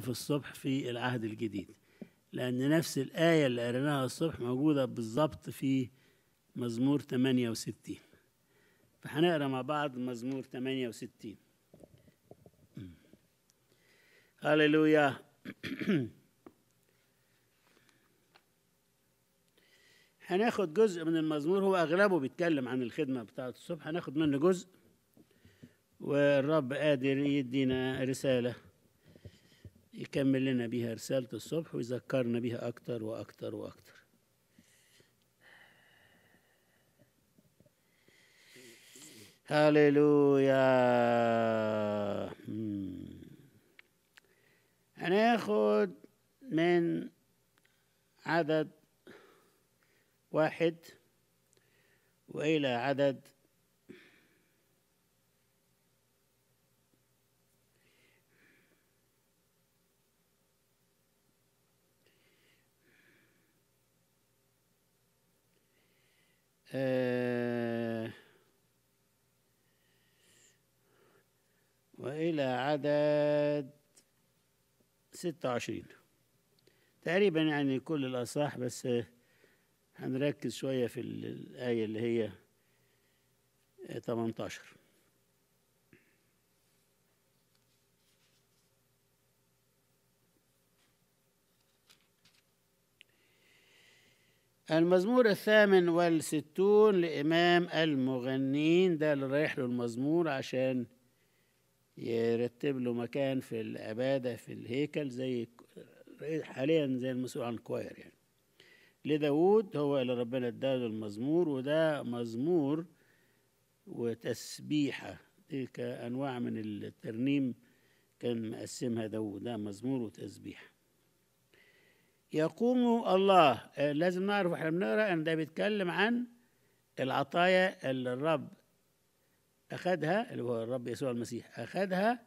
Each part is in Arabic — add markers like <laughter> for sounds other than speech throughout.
في الصبح في العهد الجديد لأن نفس الآية اللي قريناها الصبح موجودة بالظبط في مزمور 68 فهنقرا مع بعض مزمور 68 هللويا <clears throat> هناخد جزء من المزمور هو أغلبه بيتكلم عن الخدمة بتاعة الصبح هناخد منه جزء والرب قادر يدينا رسالة يكمل لنا بيها رسالة الصبح ويذكرنا بيها أكتر وأكتر وأكتر هللويا هناخد من عدد واحد وإلى عدد آه، وإلى عدد ستة وعشرين تقريبا يعني كل الأصح بس هنركز شوية في الآية اللي هي 18 المزمور الثامن والستون لإمام المغنين ده اللي رايح له المزمور عشان يرتب له مكان في العبادة في الهيكل زي حاليا زي المسؤول عن الكوير يعني لداود هو اللي ربنا اداله المزمور وده مزمور وتسبيحة دي كأنواع من الترنيم كان مقسمها داود ده مزمور وتسبيحه يقوم الله آه، لازم نعرف واحنا بنقرا ان ده بيتكلم عن العطايا اللي الرب اخذها اللي هو الرب يسوع المسيح اخذها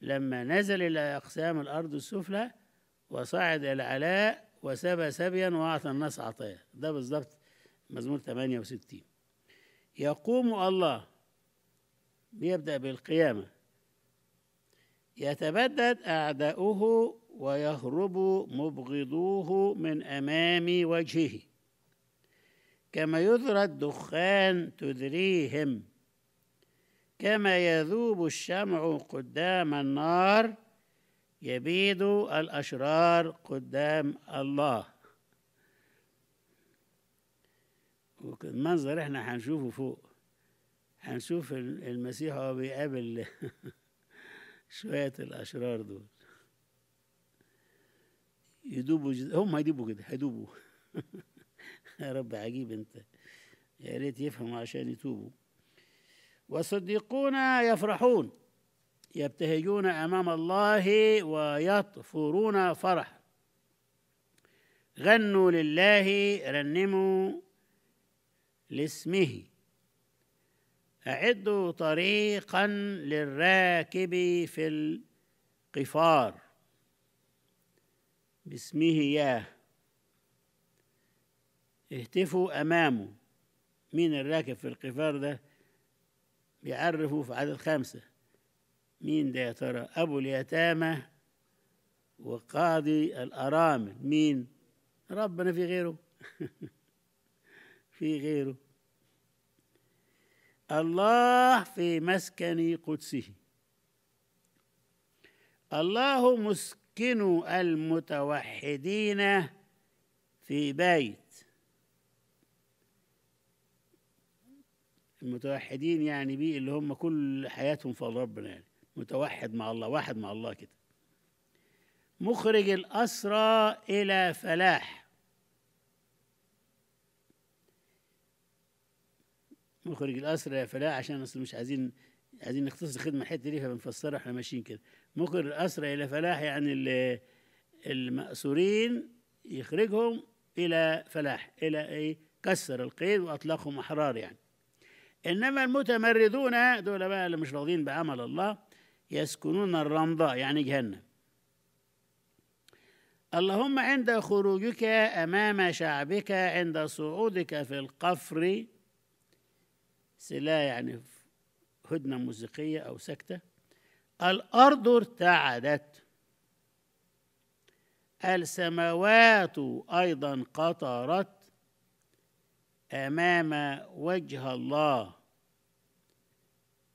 لما نزل الى اقسام الارض السفلى وصعد الى علاء وسبى سبيا واعطى الناس عطايا ده بالظبط مزمور 68 يقوم الله بيبدا بالقيامه يتبدد اعداؤه ويهرب مبغضوه من امام وجهه كما يذرى الدخان تذريهم كما يذوب الشمع قدام النار يبيد الاشرار قدام الله المنظر احنا هنشوفه فوق هنشوف المسيح وهو بيقابل <laughs> شويه الاشرار دول يدوبوا جز... هم هيدوبوا كده هيدوبوا <laughs> يا رب عجيب انت يا ريت يفهموا عشان يتوبوا وصديقون يفرحون يبتهجون امام الله ويطفرون فرحا غنوا لله رنموا لاسمه اعدوا طريقا للراكب في القفار باسمه ياه اهتفوا أمامه مين الراكب في القفار ده بيعرفوا في عدد خمسة مين ده يا ترى أبو اليتامى وقاضي الأرامل مين ربنا في غيره <laughs> في غيره الله في مسكن قدسه الله مسكن يسكن المتوحدين في بيت المتوحدين يعني بيه اللي هم كل حياتهم في ربنا يعني متوحد مع الله واحد مع الله كده مخرج الأسرى إلى فلاح مخرج الأسرى إلى فلاح عشان أصل مش عايزين عايزين نختصر خدمة الحتة دي فبنفسرها احنا ماشيين كده ممكن الأسرى إلى فلاح يعني المأسورين يخرجهم إلى فلاح إلى إيه كسر القيد وأطلقهم أحرار يعني إنما المتمردون دول بقى اللي مش راضين بعمل الله يسكنون الرمضاء يعني جهنم اللهم عند خروجك أمام شعبك عند صعودك في القفر سلا يعني هدنة موسيقية أو سكتة الأرض ارتعدت السماوات أيضا قطرت أمام وجه الله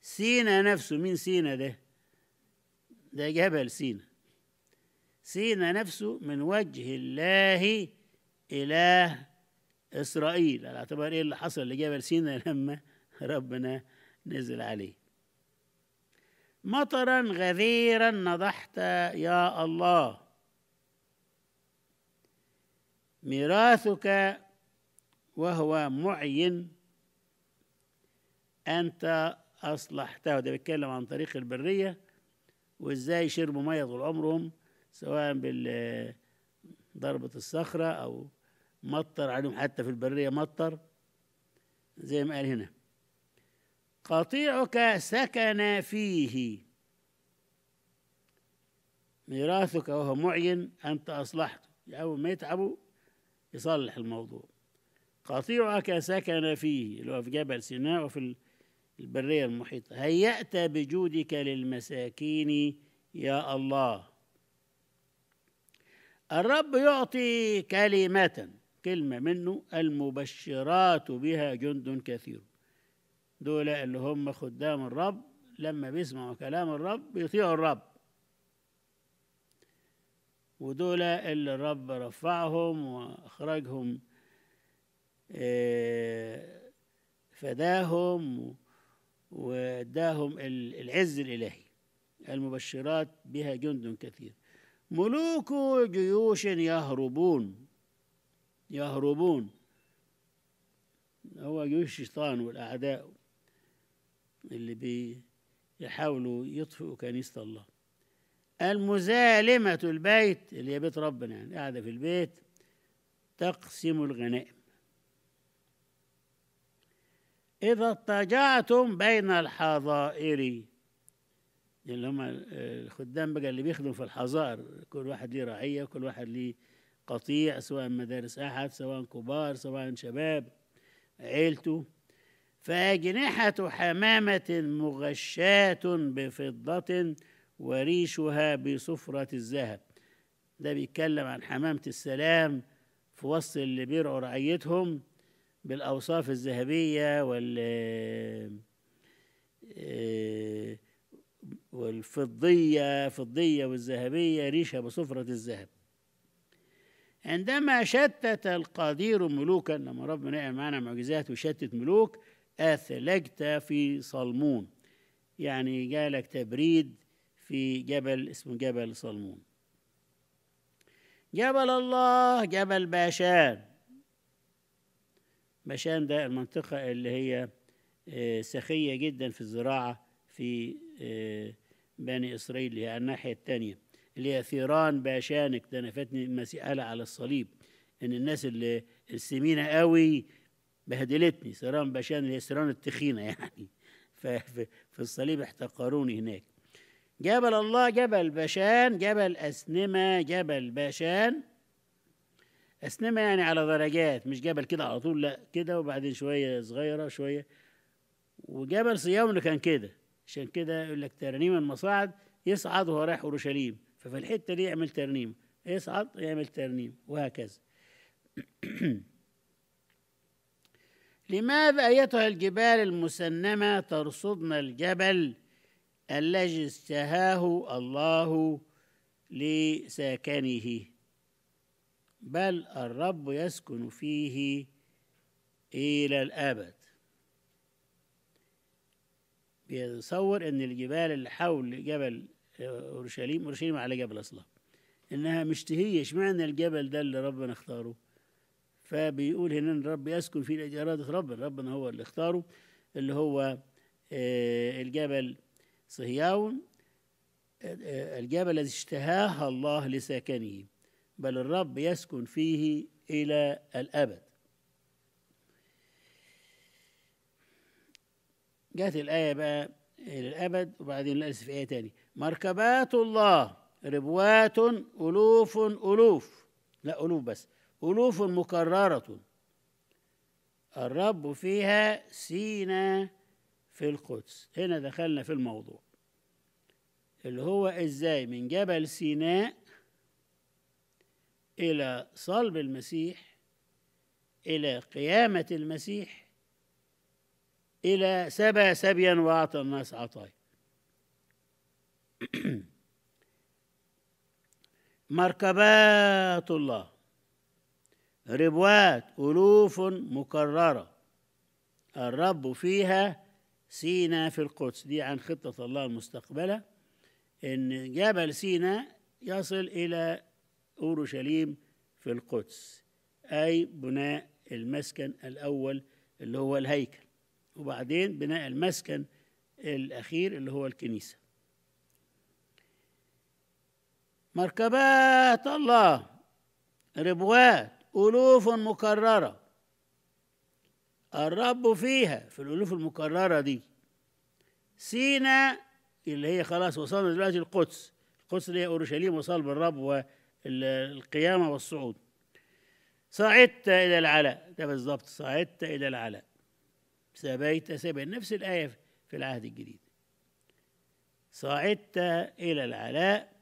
سينا نفسه مين سينا ده ده جبل سينا سينا نفسه من وجه الله إله إسرائيل على اعتبار إيه اللي حصل لجبل سينا <laughs> لما ربنا نزل عليه مطرا غزيرا نضحت يا الله ميراثك وهو معين أنت أصلحته ده بيتكلم عن طريق البرية وإزاي شربوا مية طول عمرهم سواء بالضربة الصخرة أو مطر عليهم حتى في البرية مطر زي ما قال هنا قطيعك سكن فيه ميراثك وهو معين أنت أصلحته أول ما يتعبوا يصلح الموضوع قطيعك سكن فيه اللي هو في جبل سيناء وفي البرية المحيطة هيأت بجودك للمساكين يا الله الرب يعطي كلمة كلمة منه المبشرات بها جند كثير دول اللي هم خدام الرب لما بيسمعوا كلام الرب بيطيعوا الرب ودول اللي الرب رفعهم وأخرجهم آه، فداهم واداهم العز الإلهي المبشرات بها جند كثير ملوك جيوش يهربون يهربون هو جيوش الشيطان والأعداء اللي بيحاولوا يطفئوا كنيسة الله المزالمة البيت اللي هي بيت ربنا يعني قاعدة في البيت تقسم الغنائم إذا اضطجعتم بين الحظائر يعني اللي هم الخدام بقى اللي بيخدموا في الحظائر كل واحد ليه رعية كل واحد ليه قطيع سواء مدارس أحد سواء كبار سواء شباب عيلته فأجنحة حمامة مغشاة بفضة وريشها بصفرة الذهب ده بيتكلم عن حمامة السلام في وسط اللي بيرعوا رعيتهم بالأوصاف الذهبية وال آه، والفضية فضية والذهبية ريشها بصفرة الذهب عندما شتت القدير ملوكا لما ربنا يعمل معنا معجزات وشتت ملوك أثلجت في صلمون يعني جالك تبريد في جبل اسمه جبل صلمون جبل الله جبل باشان باشان ده المنطقة اللي هي آه، سخية جدا في الزراعة في آه، بني إسرائيل اللي هي الناحية التانية اللي هي ثيران باشانك ده أنا فاتني على الصليب إن الناس اللي السمينة قوي بهدلتني سيران بشان هي سيران التخينة يعني <laughs> في الصليب احتقروني هناك جبل الله جبل بشان جبل أسنمة جبل بشان أسنمة يعني على درجات مش جبل كده على طول لا كده وبعدين شوية صغيرة شوية وجبل صيامنا كان كده عشان كده يقول لك ترنيم المصاعد يصعد وهو رايح أورشليم ففي الحتة دي يعمل ترنيم يصعد يعمل ترنيم وهكذا <clears throat> لماذا أيتها الجبال المسنمة ترصدن الجبل الذي استهاه الله لساكنه بل الرب يسكن فيه إلى الأبد بيتصور إن الجبال اللي حول جبل أورشليم أورشليم على جبل أصلا إنها مشتهية اشمعنى الجبل ده اللي ربنا اختاره فبيقول هنا ان الرب يسكن في لإرادة ربنا ربنا هو اللي اختاره اللي هو آه، الجبل صهيون آه، آه، الجبل الذي اشتهاه الله لسكنه بل الرب يسكن فيه إلى الأبد جت الآية بقى إلى الأبد وبعدين نقلس في آية تاني مركبات الله ربوات ألوف ألوف لا ألوف بس ألوف مكررة الرب فيها سينا في القدس هنا دخلنا في الموضوع اللي هو إزاي من جبل سيناء إلى صلب المسيح إلى قيامة المسيح إلى سبى سبيا وأعطى الناس عطايا <clears throat> مركبات الله ربوات ألوف مكررة الرب فيها سينا في القدس دي عن خطة الله المستقبلة إن جبل سينا يصل إلى أورشليم في القدس أي بناء المسكن الأول اللي هو الهيكل وبعدين بناء المسكن الأخير اللي هو الكنيسة مركبات الله ربوات ألوف مكررة الرب فيها في الألوف المكررة دي سينا اللي هي خلاص وصلنا دلوقتي القدس القدس اللي هي أورشليم وصل بالرب والقيامة والصعود صعدت إلى العلاء ده بالظبط صعدت إلى العلاء سبيت سبيا نفس الآية في العهد الجديد صعدت إلى العلاء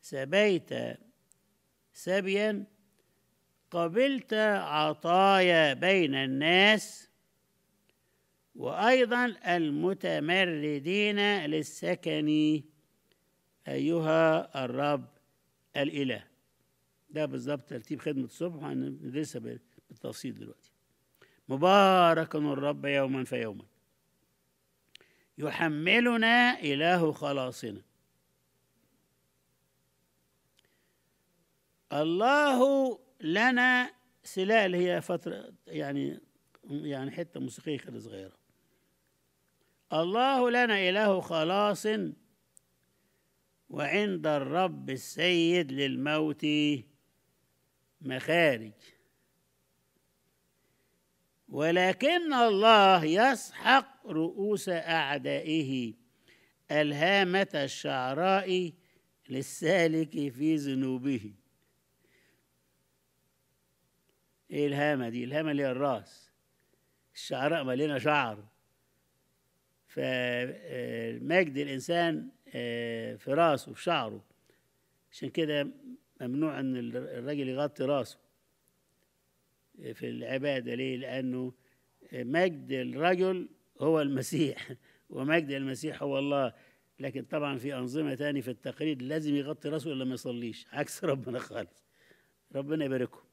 سبيت سبيا قبلت عطايا بين الناس وأيضا المتمردين للسكن أيها الرب الإله ده بالظبط ترتيب خدمة الصبح هندرسها بالتفصيل دلوقتي مبارك الرب يوما فيوما يحملنا إله خلاصنا الله لنا سلال هي فترة يعني يعني حتة موسيقية كده صغيرة الله لنا إله خلاص وعند الرب السيد للموت مخارج ولكن الله يسحق رؤوس أعدائه الهامة الشعراء للسالك في ذنوبه ايه الهامة دي الهامة اللي هي الراس الشعراء مليانة شعر فمجد آه، الإنسان آه، في راسه في شعره عشان كده ممنوع أن الراجل يغطي راسه آه، في العبادة ليه؟ لأنه مجد الرجل هو المسيح <laughs> ومجد المسيح هو الله لكن طبعا في أنظمة تاني في التقليد لازم يغطي راسه إلا ما يصليش عكس ربنا خالص ربنا يباركهم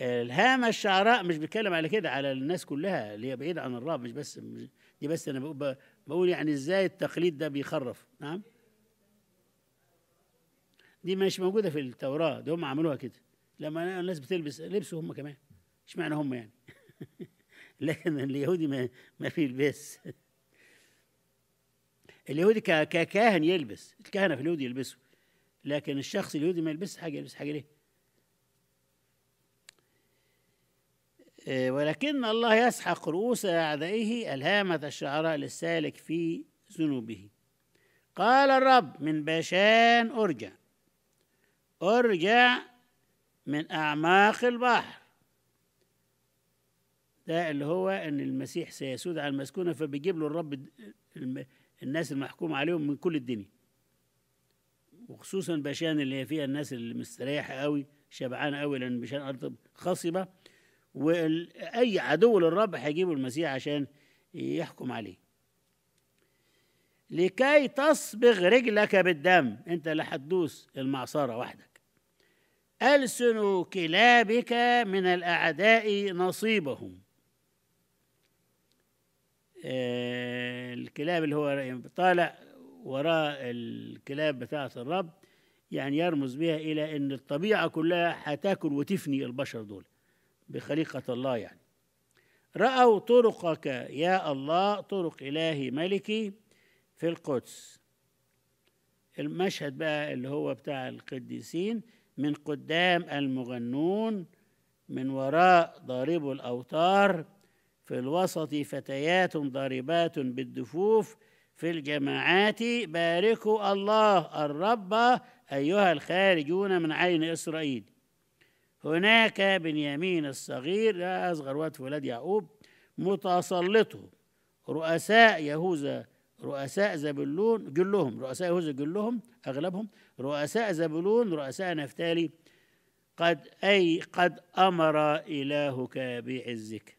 الهامة الشعراء مش بيتكلم على كده على الناس كلها اللي هي بعيدة عن الرب مش بس مش دي بس أنا بقول يعني إزاي التقليد ده بيخرف نعم دي مش موجودة في التوراة دي هم عملوها كده لما الناس بتلبس لبسوا هم كمان اشمعنى هم يعني <laughs> لكن اليهودي ما, ما في لباس اليهودي ككاهن يلبس الكهنه في اليهودي يلبسوا لكن الشخص اليهودي ما يلبسش حاجه يلبس حاجه ليه؟ آه، ولكن الله يسحق رؤوس أعدائه ألهامة الشعراء للسالك في ذنوبه قال الرب من باشان أرجع أرجع من أعماق البحر ده اللي هو ان المسيح سيسود على المسكونه فبيجيب له الرب الناس المحكوم عليهم من كل الدنيا وخصوصا باشان اللي هي فيها الناس اللي مستريحه قوي شبعانه قوي لان باشان ارض خصبه وأي عدو للرب هيجيبه المسيح عشان يحكم عليه لكي تصبغ رجلك بالدم انت اللي هتدوس المعصرة وحدك ألسن كلابك من الأعداء نصيبهم آه، الكلاب اللي هو طالع وراء الكلاب بتاعة الرب يعني يرمز بها إلى أن الطبيعة كلها هتاكل وتفني البشر دول بخليقة الله يعني رأوا طرقك يا الله طرق إلهي ملكي في القدس المشهد بقى اللي هو بتاع القديسين من قدام المغنون من وراء ضارب الأوتار في الوسط فتيات ضاربات بالدفوف في الجماعات باركوا الله الرب أيها الخارجون من عين إسرائيل هناك بنيامين الصغير لا أصغر واد في ولاد يعقوب متسلطه رؤساء يهوذا رؤساء زبلون جلهم رؤساء يهوذا جلهم أغلبهم رؤساء زبلون رؤساء نفتالي قد أي قد أمر إلهك بعزك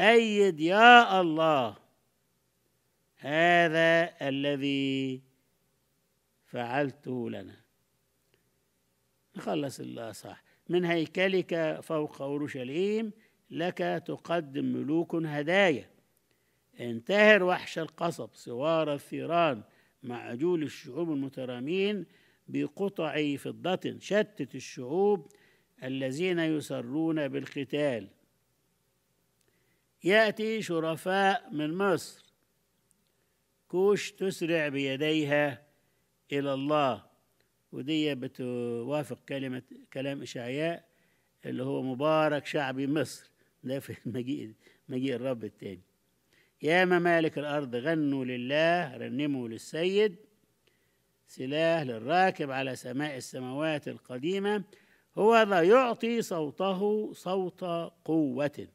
أيد يا الله هذا الذي فعلته لنا نخلص الأصح من هيكلك فوق أورشليم لك تقدم ملوك هدايا انتهر وحش القصب سوار الثيران معجول الشعوب المترامين بقطع فضة شتت الشعوب الذين يسرون بالقتال يأتي شرفاء من مصر كوش تسرع بيديها إلى الله ودي بتوافق كلمة كلام إشعياء اللي هو مبارك شعبي مصر ده في <laughs> مجيء مجيء الرب التاني يا ممالك الأرض غنوا لله رنموا للسيد سلاح للراكب على سماء السماوات القديمة هو ذا يعطي صوته صوت قوة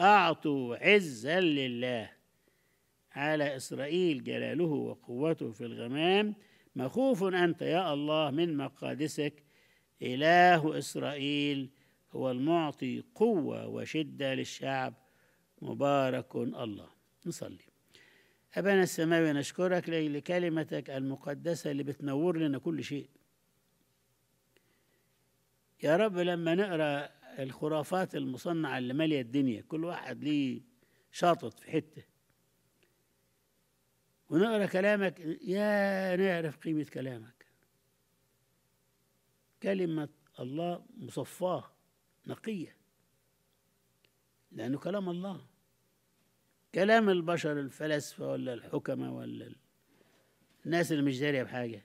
أعطوا عزا لله على إسرائيل جلاله وقوته في الغمام مخوف أنت يا الله من مقادسك إله إسرائيل هو المعطي قوة وشدة للشعب مبارك الله نصلي أبانا السماوي نشكرك لكلمتك المقدسة اللي بتنور لنا كل شيء يا رب لما نقرأ الخرافات المصنعة اللي مالية الدنيا كل واحد ليه شاطط في حته ونقرا كلامك يا نعرف قيمة كلامك كلمة الله مصفاة نقية لأنه كلام الله كلام البشر الفلاسفة ولا الحكماء ولا الناس اللي مش دارية بحاجة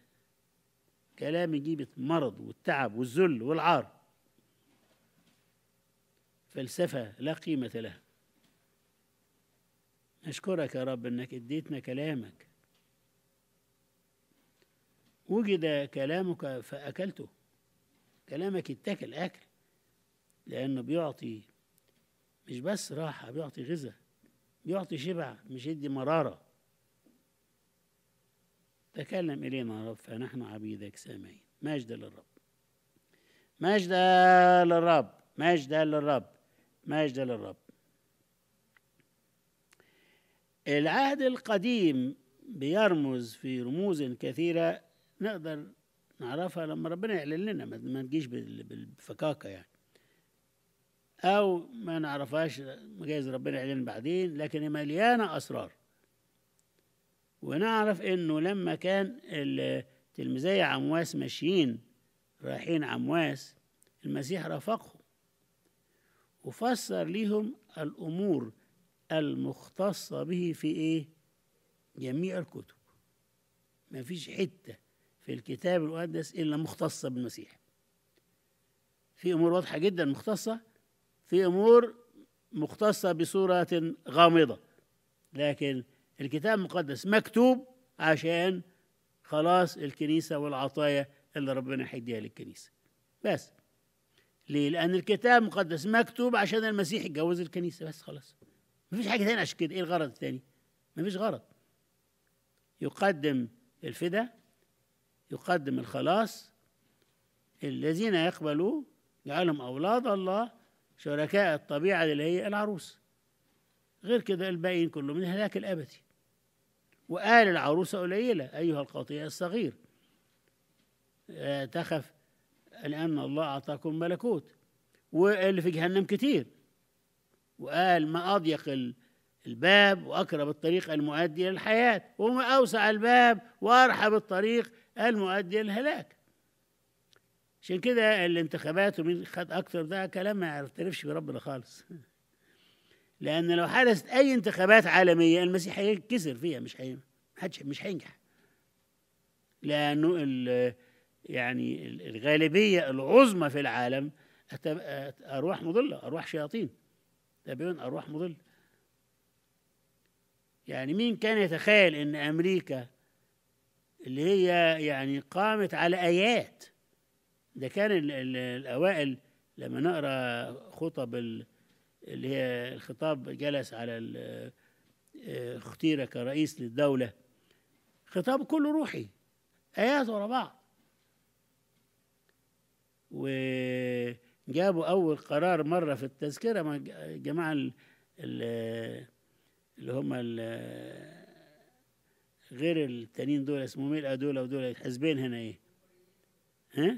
كلام يجيب المرض والتعب والذل والعار فلسفة لا قيمة لها نشكرك يا رب أنك اديتنا كلامك وجد كلامك فأكلته كلامك اتكل أكل لأنه بيعطي مش بس راحة بيعطي غذاء بيعطي شبع مش يدي مرارة تكلم إلينا يا رب فنحن عبيدك سامعين مجد للرب مجد للرب مجد للرب مجد للرب العهد القديم بيرمز في رموز كثيرة نقدر نعرفها لما ربنا يعلن لنا ما نجيش بالفكاكة يعني أو ما نعرفهاش جايز ربنا يعلن بعدين لكن مليانة أسرار ونعرف إنه لما كان التلميذية عمواس ماشيين رايحين عمواس المسيح رافقهم وفسر ليهم الأمور المختصة به في إيه؟ جميع الكتب ما فيش حتة في الكتاب المقدس إلا مختصة بالمسيح في أمور واضحة جدا مختصة في أمور مختصة بصورة غامضة لكن الكتاب المقدس مكتوب عشان خلاص الكنيسة والعطايا اللي ربنا هيديها للكنيسة بس ليه؟ لأن الكتاب المقدس مكتوب عشان المسيح يتجوز الكنيسة بس خلاص مفيش حاجة تانية عشان كده إيه الغرض التاني؟ مفيش غرض يقدم الفداء يقدم الخلاص الذين يقبلوا جعلهم أولاد الله شركاء الطبيعة اللي هي العروس غير كده الباقيين كلهم من هلاك الأبدي وآل العروسة قليلة أيها القطيع الصغير آه، تخف لأن الله أعطاكم ملكوت واللي في جهنم كتير وقال ما أضيق الباب وأقرب الطريق المؤدي للحياة وما أوسع الباب وأرحب الطريق المؤدي للهلاك عشان كده الانتخابات ومين خد أكثر ده كلام ما يعترفش بربنا خالص <laughs> لأن لو حدثت أي انتخابات عالمية المسيح هينكسر فيها مش هي حدش مش هينجح لأنه ال يعني الغالبية العظمى في العالم أرواح مضلة أرواح شياطين تبين أرواح مضلة يعني مين كان يتخيل أن أمريكا اللي هي يعني قامت على آيات ده كان الأوائل لما نقرأ خطب اللي هي الخطاب جلس على آه، اختير كرئيس للدولة خطاب كله روحي آيات ورا بعض و جابوا أول قرار مرة في التذكرة جماعه الجماعة اللي هم غير التانيين دول اسمهم ايه دول ودول الحزبين هنا ايه ها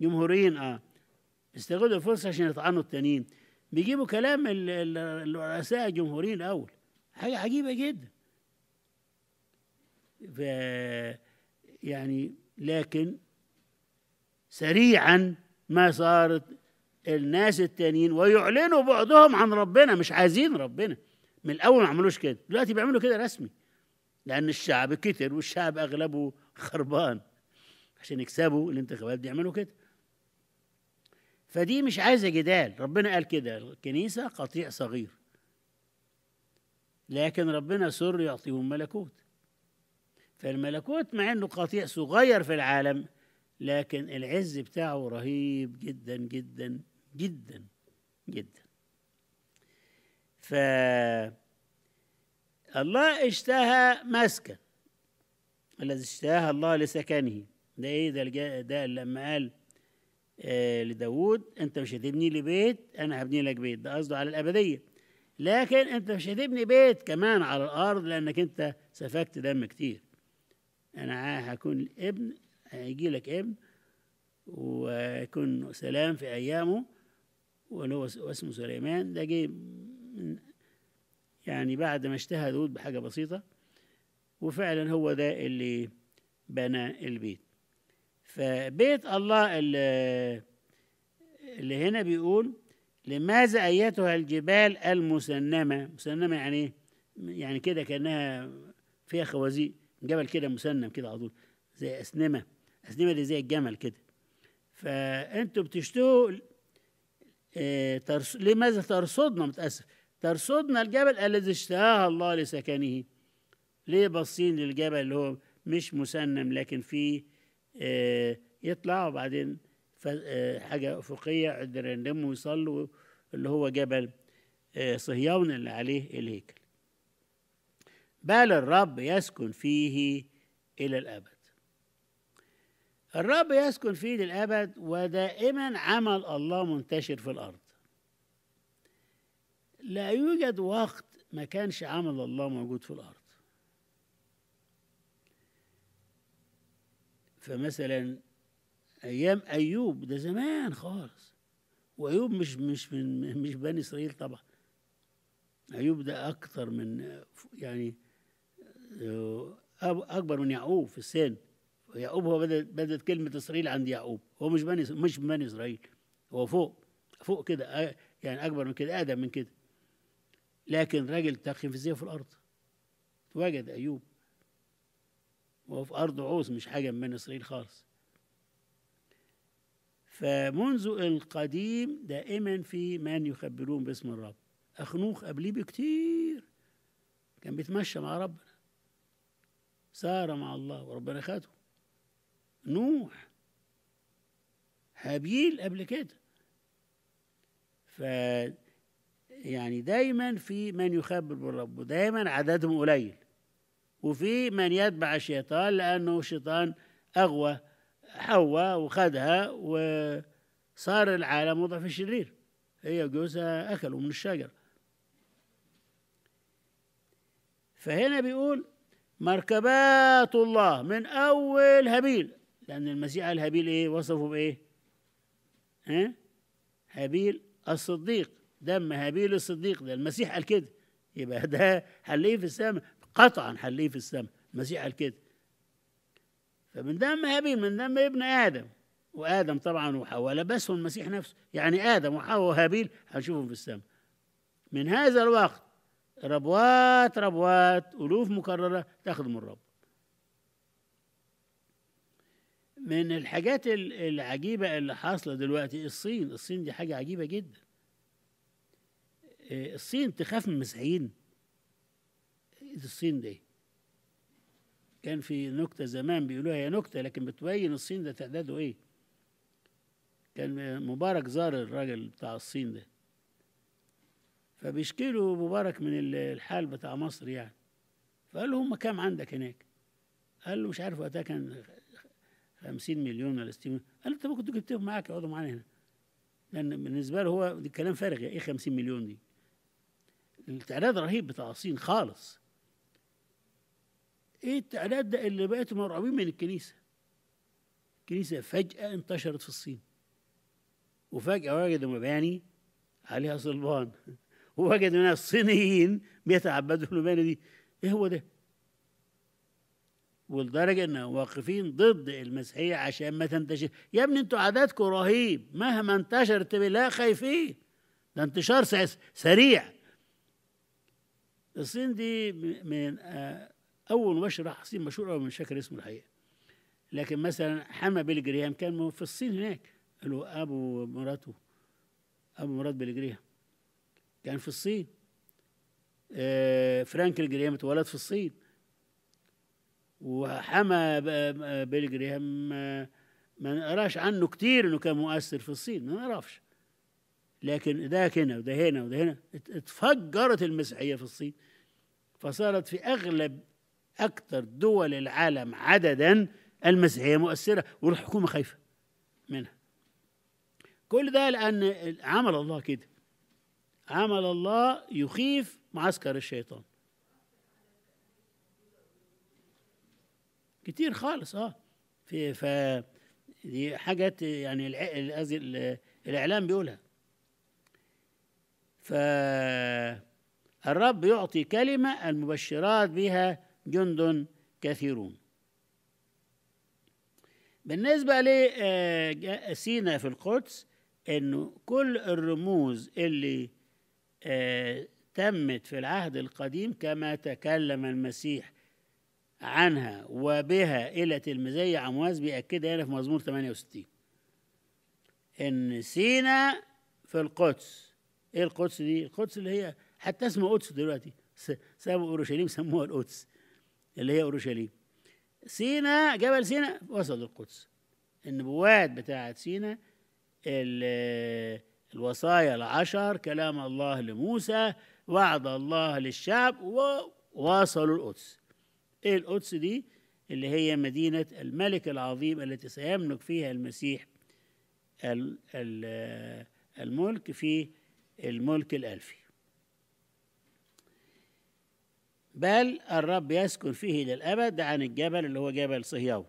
جمهوريين اه استغلوا الفرصه عشان يطعنوا التانيين بيجيبوا كلام الرؤساء الجمهوريين الاول حاجه عجيبه جدا ف يعني لكن سريعا ما صارت الناس التانيين ويعلنوا بعدهم عن ربنا مش عايزين ربنا من الاول ما عملوش كده دلوقتي بيعملوا كده رسمي لان الشعب كتر والشعب اغلبه خربان عشان يكسبوا الانتخابات بيعملوا كده فدي مش عايزه جدال ربنا قال كده الكنيسه قطيع صغير لكن ربنا سر يعطيهم ملكوت فالملكوت مع انه قطيع صغير في العالم لكن العز بتاعه رهيب جدا جدا جدا جدا ف الله اشتهى مسكن الذي اشتهاه الله لسكنه ده ايه ده الجا ده لما قال آه لداوود انت مش هتبني لي بيت انا هبني لك بيت ده قصده على الابديه لكن انت مش هتبني بيت كمان على الارض لانك انت سفكت دم كتير انا هكون ابن هيجي لك ابن ويكون سلام في أيامه وهو هو اسمه سليمان ده جه يعني بعد ما اشتهى داود بحاجة بسيطة وفعلا هو ده اللي بنى البيت فبيت الله اللي, اللي هنا بيقول لماذا أيتها الجبال المسنمة مسنمة يعني ايه يعني كده كأنها فيها خوازيق جبل كده مسنم كده على طول زي أسنمة أسنمة اللي زي الجمل كده فأنتوا بتشتوا آه، ترس... لماذا ترصدنا متأسف ترصدنا الجبل الذي اشتهاه الله لسكنه ليه باصين للجبل اللي هو مش مسنم لكن فيه إيه يطلع وبعدين ف... آه، حاجة أفقية قدر يندموا ويصلوا اللي هو جبل آه، صهيون اللي عليه الهيكل بل الرب يسكن فيه إلى الأبد الرب يسكن فيه للأبد ودائما عمل الله منتشر في الأرض لا يوجد وقت ما كانش عمل الله موجود في الأرض فمثلا أيام أيوب ده زمان خالص وأيوب مش مش من مش بني إسرائيل طبعا أيوب ده أكتر من يعني آه، أكبر من يعقوب في السن يعقوب هو بدأت بدأت كلمة إسرائيل عند يعقوب هو مش بني مش بني إسرائيل هو فوق فوق كده يعني أكبر من كده آدم من كده لكن راجل تخي في الأرض وجد أيوب وهو في أرض عوز مش حاجة من بني إسرائيل خالص فمنذ القديم دائما في من يخبرون باسم الرب أخنوخ قبليه بكتير كان بيتمشى مع ربنا سار مع الله وربنا خاته نوح هابيل قبل كده ف يعني دايما في من يخبر بالرب دايما عددهم قليل وفي من يتبع الشيطان لأنه الشيطان أغوى حواء وخدها وصار العالم وضع في الشرير هي وجوزها أكلوا من الشجر فهنا بيقول مركبات الله من أول هابيل لأن المسيح قال هابيل إيه وصفه بإيه ها هابيل الصديق دم هابيل الصديق ده المسيح قال كده يبقى ده حليه في السماء قطعا حليه في السماء المسيح قال كده فمن دم هابيل من دم ابن آدم وآدم طبعا وحواء لبسهم المسيح نفسه يعني آدم وحواء وهابيل هنشوفهم في السماء من هذا الوقت ربوات ربوات ألوف مكررة تخدم الرب من الحاجات العجيبة اللي حاصلة دلوقتي الصين الصين دي حاجة عجيبة جدا آه، الصين تخاف من المسيحيين إيه الصين دي كان في نكتة زمان بيقولوها هي نكتة لكن بتبين الصين ده تعداده ايه كان مبارك زار الراجل بتاع الصين ده فبيشكي له مبارك من الحال بتاع مصر يعني فقال له هم كام عندك هناك قال له مش عارف وقتها كان 50 مليون ولا 60 مليون قال انت ممكن تجيب معاك يقعدوا معانا هنا لان بالنسبه له هو دي كلام فارغ يعني ايه 50 مليون دي التعداد رهيب بتاع الصين خالص ايه التعداد ده اللي بقيتوا مرعوبين من الكنيسه الكنيسه فجاه انتشرت في الصين وفجاه وجدوا مباني عليها صلبان <laughs> ووجدوا ناس صينيين بيتعبدوا المباني دي ايه هو ده ولدرجة إن واقفين ضد المسيحية عشان ما تنتشر يا ابني انتوا عددكم رهيب مهما انتشرت لا خايفين ده انتشار سريع الصين دي من آه، أول مؤشر حصين مشهور أو من شكل اسمه الحقيقة لكن مثلا حما بلجريهام كان في الصين هناك اللي هو أبو مراته أبو مرات بلجريهام كان في الصين آه، فرانك الجريام اتولد في الصين وحمى بيل جريهام ما نقراش عنه كتير انه كان مؤثر في الصين ما نعرفش لكن ده هنا وده هنا وده هنا اتفجرت المسيحيه في الصين فصارت في اغلب اكثر دول العالم عددا المسيحيه مؤثره والحكومه خايفه منها كل ده لان عمل الله كده عمل الله يخيف معسكر الشيطان كتير خالص اه في ف دي حاجات يعني الاعلام بيقولها ف الرب يعطي كلمه المبشرات بها جند كثيرون بالنسبه لسينا آه، في القدس انه كل الرموز اللي آه، تمت في العهد القديم كما تكلم المسيح عنها وبها إلى تلميذي عمواس بيأكدها هنا في مزمور 68 إن سينا في القدس إيه القدس دي؟ القدس اللي هي حتى اسمها قدس دلوقتي سابوا أورشليم سموها القدس اللي هي أورشليم سينا جبل سينا وصل القدس النبوات بتاعة سينا الوصايا العشر كلام الله لموسى وعد الله للشعب ووصلوا القدس ايه القدس دي اللي هي مدينة الملك العظيم التي سيملك فيها المسيح الملك في الملك الألفي بل الرب يسكن فيه إلى الأبد عن الجبل اللي هو جبل صهيون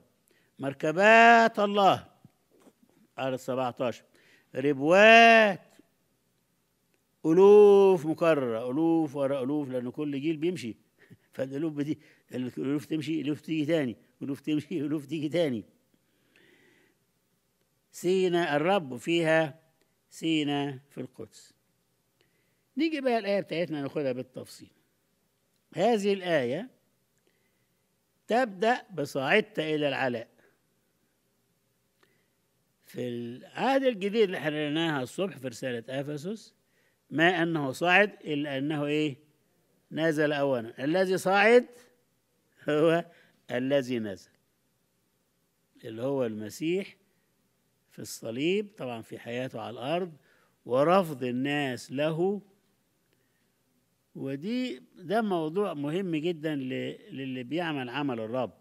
مركبات الله آية 17 ربوات ألوف مكررة ألوف وراء ألوف لأن كل جيل بيمشي <laughs> فالألوف دي الألوف تمشي الألوف تيجي تاني الألوف تمشي الألوف تيجي تاني سينا الرب فيها سينا في القدس نيجي بقى الآية بتاعتنا ناخدها بالتفصيل هذه الآية تبدأ بصعدت إلى العلاء في العهد الجديد اللي حررناها الصبح في رسالة أفسس ما أنه صعد إلا أنه إيه نزل أولا الذي صعد هو الذي نزل اللي هو المسيح في الصليب طبعا في حياته على الأرض ورفض الناس له ودي ده موضوع مهم جدا للي بيعمل عمل الرب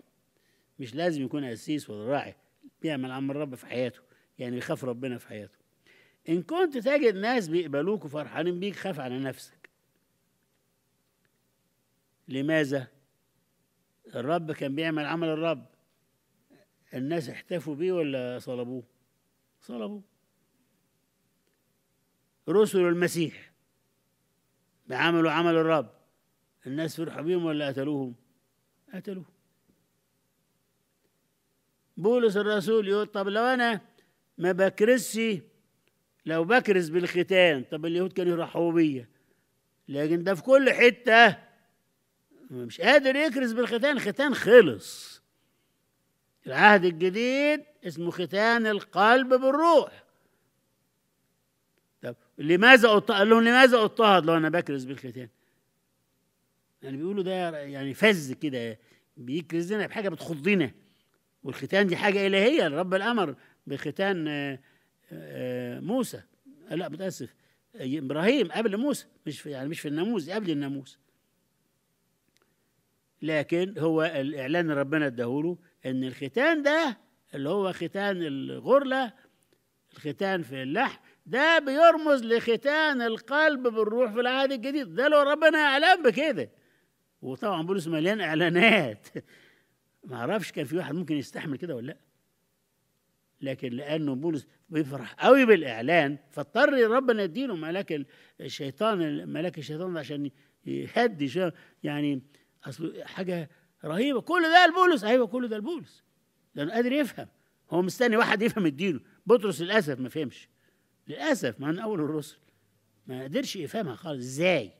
مش لازم يكون قسيس ولا راعي بيعمل عمل الرب في حياته يعني بيخاف ربنا في حياته إن كنت تجد ناس بيقبلوك وفرحانين بيك خاف على نفسك لماذا؟ الرب كان بيعمل عمل الرب الناس احتفوا بيه ولا صلبوه صلبوه رسل المسيح عملوا عمل الرب الناس فرحوا بيهم ولا قتلوهم قتلوه بولس الرسول يقول طب لو انا ما بكرسش لو بكرس بالختان طب اليهود كانوا يرحبوا بيا لكن ده في كل حته مش قادر يكرز بالختان ختان خلص العهد الجديد اسمه ختان القلب بالروح طب لماذا قال لهم لماذا اضطهد لو انا بكرز بالختان يعني بيقولوا ده يعني فز كده بيكرزنا بحاجه بتخضنا والختان دي حاجه الهيه الرب الامر بختان آه، آه، موسى لا متاسف ابراهيم قبل موسى مش في يعني مش في الناموس قبل الناموس لكن هو الإعلان ربنا اداهوله إن الختان ده اللي هو ختان الغرلة الختان في اللحم ده بيرمز لختان القلب بالروح في العهد الجديد ده لو ربنا أعلم بكده وطبعا بولس مليان إعلانات <laughs> معرفش كان في واحد ممكن يستحمل كده ولا لأ لكن لانه بولس بيفرح قوي بالاعلان فاضطر ربنا يديله ملاك الشيطان ملاك الشيطان عشان يهدي يعني اصل حاجه رهيبه كل ده البولس ايوه كل ده البولس لانه قادر يفهم هو مستني واحد يفهم الدين بطرس للاسف ما فهمش للاسف مع انه اول الرسل ما قدرش يفهمها خالص ازاي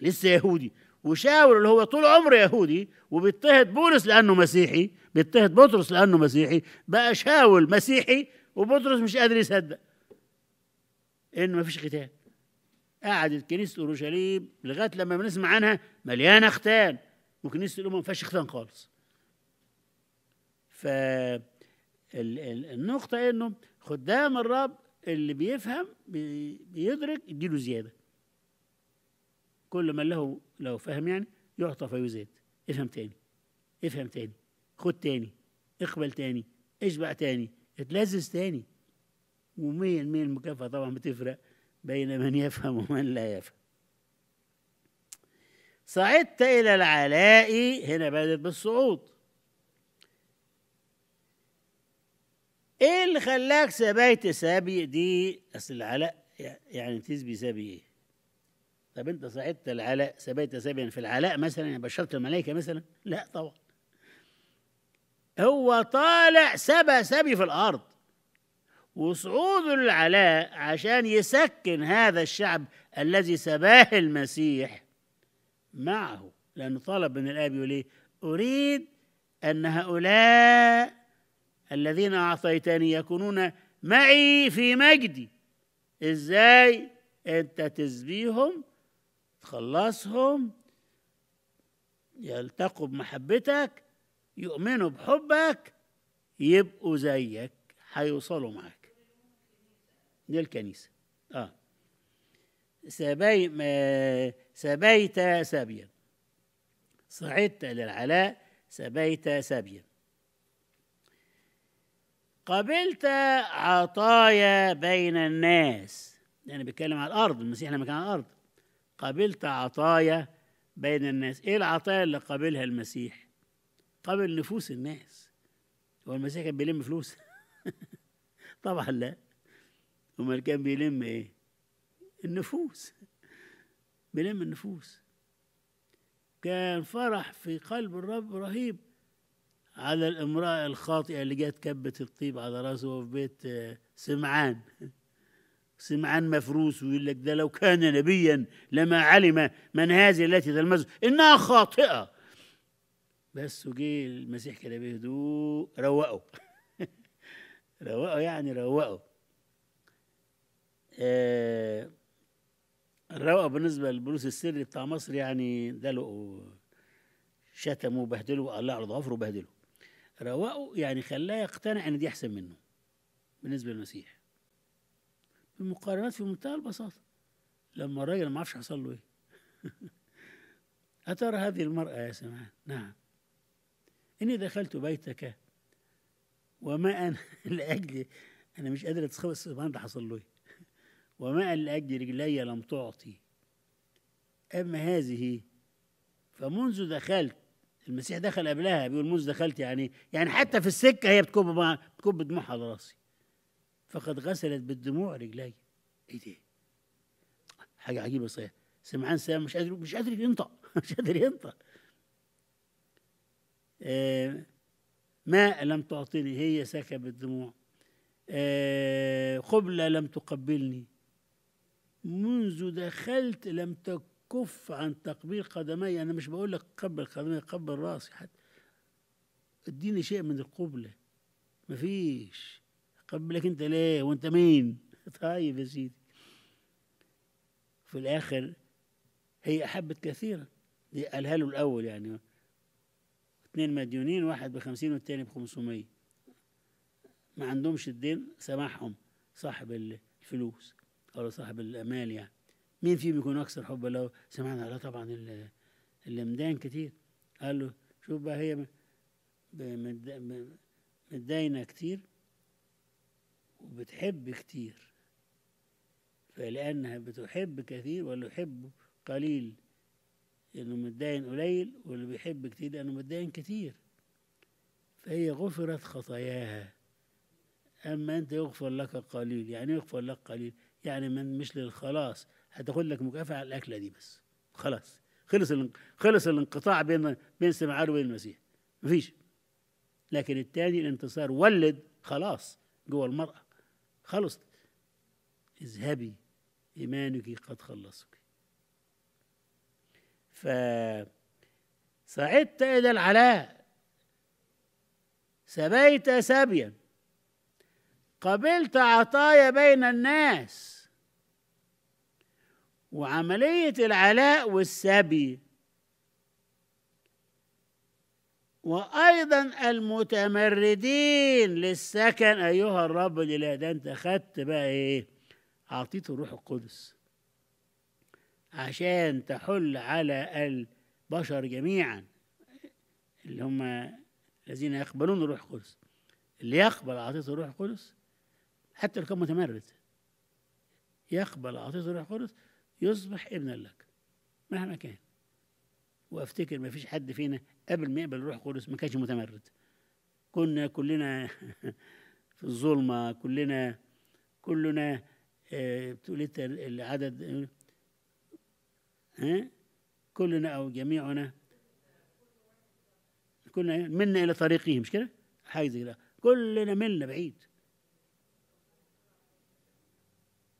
لسه يهودي وشاور اللي هو طول عمره يهودي وبيضطهد بولس لانه مسيحي بيضطهد بطرس لانه مسيحي بقى شاول مسيحي وبطرس مش قادر يصدق انه فيش قتال قعدت كنيسه اورشليم لغايه لما بنسمع عنها مليانه ختان وكنيسه الامم ما فيهاش ختان خالص. ف النقطه انه خدام الرب اللي بيفهم بيدرك يديله زياده. كل من له لو فهم يعني يعطى فيزاد افهم تاني افهم تاني خد تاني اقبل تاني اشبع تاني اتلذذ تاني ومية المية المكافأة طبعا بتفرق بين من يفهم ومن لا يفهم صعدت إلى العلاء هنا بدأت بالصعود ايه اللي خلاك سبيت سبي دي اصل العلاء يعني تسبي سبي ايه طب انت صعدت العلاء سبيت سبيا يعني في العلاء مثلا يعني بشرت الملائكه مثلا لا طبعا هو طالع سبى سبي في الارض وصعود العلاء عشان يسكن هذا الشعب الذي سباه المسيح معه لأنه طلب من الآب يقول إيه أريد أن هؤلاء الذين أعطيتني يكونون معي في مجدي إزاي أنت تسبيهم تخلصهم يلتقوا بمحبتك يؤمنوا بحبك يبقوا زيك هيوصلوا معاك الكنيسة آه سبي سبيت سابيا صعدت للعلاء سبيت سابيا قبلت عطايا بين الناس يعني بيتكلم على الأرض المسيح لما كان على الأرض قبلت عطايا بين الناس إيه العطايا اللي قبلها المسيح قابل نفوس الناس هو المسيح كان بيلم فلوس <laughs> طبعا لا امال كان بيلم ايه النفوس بيلم النفوس كان فرح في قلب الرب رهيب على الامرأة الخاطئة اللي جت كبت الطيب على راسه في بيت آه، سمعان سمعان مفروس ويقول لك ده لو كان نبيا لما علم من هذه التي تلمسه انها خاطئه بس وجه المسيح كده بهدوء روقه <laughs> روقه يعني روقه آه، الروقه بالنسبه للبوليس السري بتاع مصر يعني دلقوا شتموا وبهدلوا له على ضعفه وبهدلوا روقه يعني خلاه يقتنع ان دي احسن منه بالنسبه للمسيح المقارنات في منتهى البساطه لما الراجل ما عرفش حصل له ايه <laughs> أترى هذه المرأة يا سمعان نعم إني دخلت بيتك وما أنا <laughs> لأجل أنا مش قادر أتخبص سبحان ده حصل له إيه وما لأجل رجلي لم تعطي أما هذه فمنذ دخلت المسيح دخل قبلها بيقول منذ دخلت يعني يعني حتى في السكة هي بتكب بتكب دموعها على راسي فقد غسلت بالدموع رجلي ايه ده حاجة عجيبة صحيح سمعان سام مش قادر مش قادر ينطق <laughs> مش قادر ينطق آه ماء لم تعطني هي سكبت دموع آه قبلة لم تقبلني منذ دخلت لم تكف عن تقبيل قدمي أنا يعني مش بقول لك قبل قدمي قبل رأسي حتى اديني شيء من القبلة مفيش قبلك أنت ليه وأنت مين <laughs> طيب يا سيدي في الآخر هي أحبت كثيرا دي قالها له الأول يعني اثنين مديونين واحد بخمسين والتاني بخمسمية ما عندهمش الدين سامحهم صاحب الفلوس أو صاحب الأمال يعني مين فيهم بيكون أكثر حبا له سمعنا لا طبعا الإمدان كتير قال له شوف بقى هي متداينة كتير وبتحب كتير فلأنها بتحب كثير واللي يحب قليل إنه متداين قليل واللي بيحب كتير لأنه متداين كتير فهي غفرت خطاياها أما أنت يغفر لك قليل يعني إيه يغفر لك قليل يعني من مش للخلاص هتاخد لك مكافأة على الأكلة دي بس خلاص خلص خلص الانقطاع بين بين سمعان وبين المسيح مفيش لكن الثاني الانتصار ولد خلاص جوه المرأة خلص اذهبي إيمانك قد خلصك ف صعدت إلى العلاء سبيت سبيا قبلت عطايا بين الناس وعملية العلاء والسبي وأيضا المتمردين للسكن أيها الرب الإله ده أنت خدت بقى إيه؟ أعطيته الروح القدس عشان تحل على البشر جميعا اللي هم الذين يقبلون الروح القدس اللي يقبل أعطيته الروح القدس حتى لو كان متمرد يقبل أعطيته الروح القدس يصبح ابنا لك مهما كان وافتكر ما فيش حد فينا قبل ما يقبل الروح القدس ما كانش متمرد كنا كلنا <laughs> في الظلمه كلنا كلنا آه، بتقول انت إيه العدد ها آه، كلنا او جميعنا كنا منا الى طريقه مش كده حاجه زي كده كلنا منا بعيد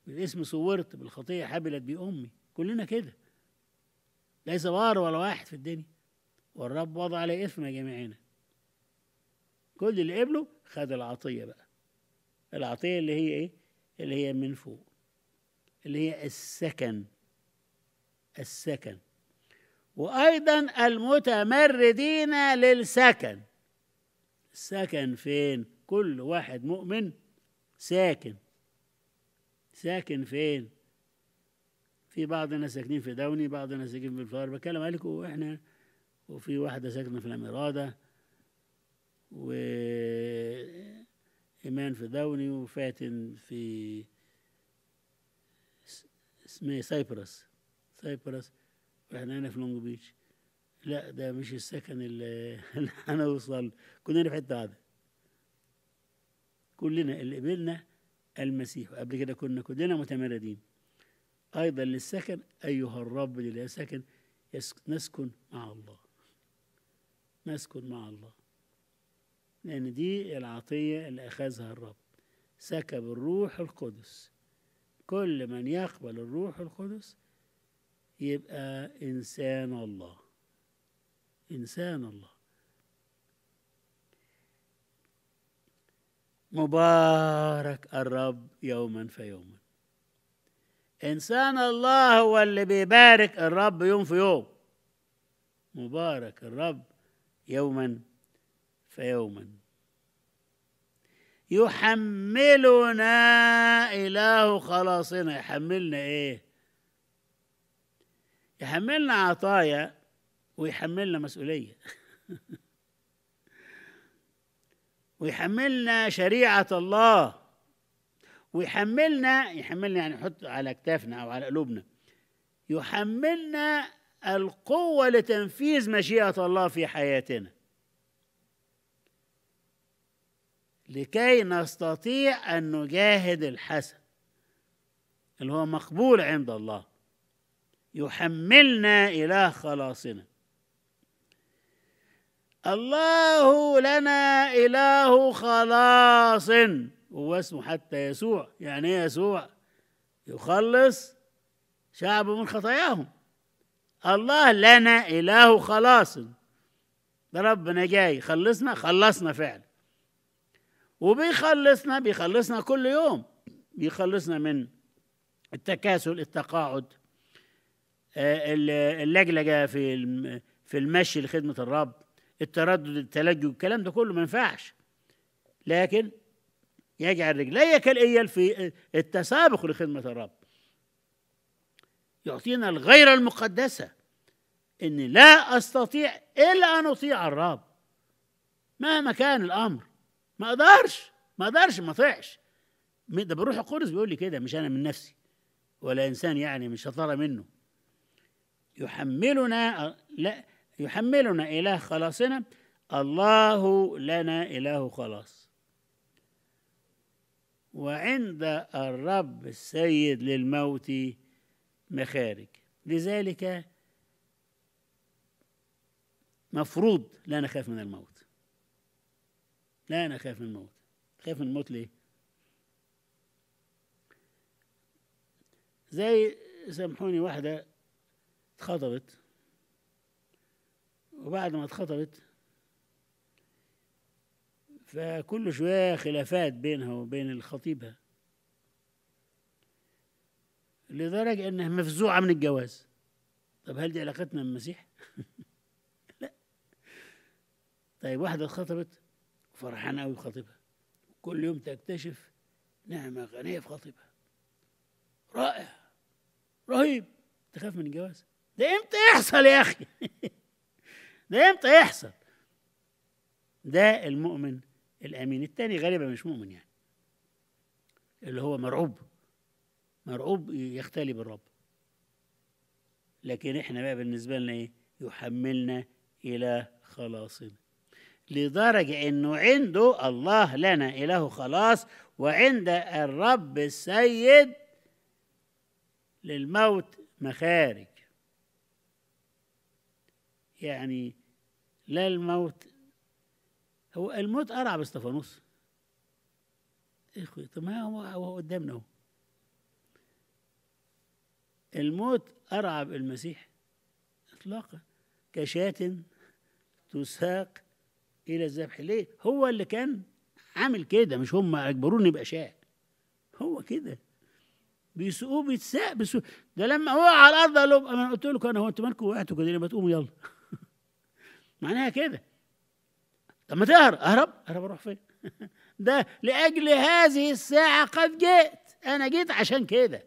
بالاسم صورت بالخطية حبلت بي أمي كلنا كده ليس بار ولا واحد في الدنيا والرب وضع عليه إثم جميعنا كل اللي قبله خد العطية بقى العطية اللي هي إيه؟ اللي هي من فوق اللي هي السكن السكن وأيضا المتمردين للسكن السكن فين؟ كل واحد مؤمن ساكن ساكن فين في بعض الناس ساكنين في دوني بعض الناس ساكنين في الفار بتكلم عليكم واحنا وفي واحدة ساكنة في الأميرادة و إيمان في دوني وفاتن في اسمه إيه؟ سايبرس سايبرس واحنا هنا في لونج بيتش لا ده مش السكن اللي انا وصل كنا في حته واحده كلنا اللي قبلنا المسيح قبل كده كنا كلنا متمردين أيضا للسكن أيها الرب لله سكن نسكن مع الله نسكن مع الله لأن دي العطية اللي أخذها الرب سكب الروح القدس كل من يقبل الروح القدس يبقى إنسان الله إنسان الله مبارك الرب يوما فيوما إنسان الله هو اللي بيبارك الرب يوم في يوم مبارك الرب يوما فيوما يحملنا إله خلاصنا يحملنا إيه يحملنا عطايا ويحملنا مسؤولية <laughs> ويحملنا شريعة الله ويحملنا يحملنا يعني يحط على أكتافنا أو على قلوبنا يحملنا القوة لتنفيذ مشيئة الله في حياتنا لكي نستطيع أن نجاهد الحسن اللي هو مقبول عند الله يحملنا إله خلاصنا الله لنا إله خلاص هو اسمه حتى يسوع يعني ايه يسوع يخلص شعبه من خطاياهم الله لنا إله خلاص ده ربنا جاي خلصنا خلصنا فعلا وبيخلصنا بيخلصنا كل يوم بيخلصنا من التكاسل التقاعد آه، اللجلجة في في المشي لخدمة الرب التردد التلجج الكلام ده كله ما ينفعش لكن يجعل رجلي كالإيل في التسابق لخدمة الرب يعطينا الغيرة المقدسة إن لا أستطيع إلا أن أطيع الرب مهما كان الأمر ما أقدرش ما أقدرش ما أطيعش ده بروح القدس بيقول لي كده مش أنا من نفسي ولا إنسان يعني مش شطارة منه يحملنا لا يحملنا إله خلاصنا الله لنا إله خلاص وعند الرب السيد للموت مخارج لذلك مفروض لا نخاف من الموت لا نخاف من الموت خاف من الموت ليه زي سامحوني واحدة اتخطبت وبعد ما اتخطبت فكل شوية خلافات بينها وبين الخطيبة لدرجة إنها مفزوعة من الجواز طب هل دي علاقتنا بالمسيح؟ <laughs> لا طيب واحدة اتخطبت فرحانة أوي بخطيبها كل يوم تكتشف نعمة غنية في خطيبها رائع رهيب تخاف من الجواز ده امتى يحصل يا أخي <laughs> ده امتى يحصل ده المؤمن الامين الثاني غالبا مش مؤمن يعني اللي هو مرعوب مرعوب يختلي بالرب لكن احنا بقى بالنسبه لنا ايه يحملنا الى خلاصنا لدرجة أنه عنده الله لنا إله خلاص وعند الرب السيد للموت مخارج يعني لا الموت هو الموت قرع باستفانوس اخوي إيه طب ما هو هو قدامنا اهو الموت أرعب المسيح إطلاقا كشاة تساق إلى الذبح ليه؟ هو اللي كان عامل كده مش هم أجبروني يبقى شاة هو كده بيسوقوه بيتساق بيسوقوه ده لما وقع على الأرض قال لهم أنا قلت لكم أنا هو أنتوا مالكم وقعتوا كده ما تقوموا يلا معناها كده طب ما تهرب اهرب اهرب اروح فين <laughs> ده لاجل هذه الساعه قد جئت انا جيت عشان كده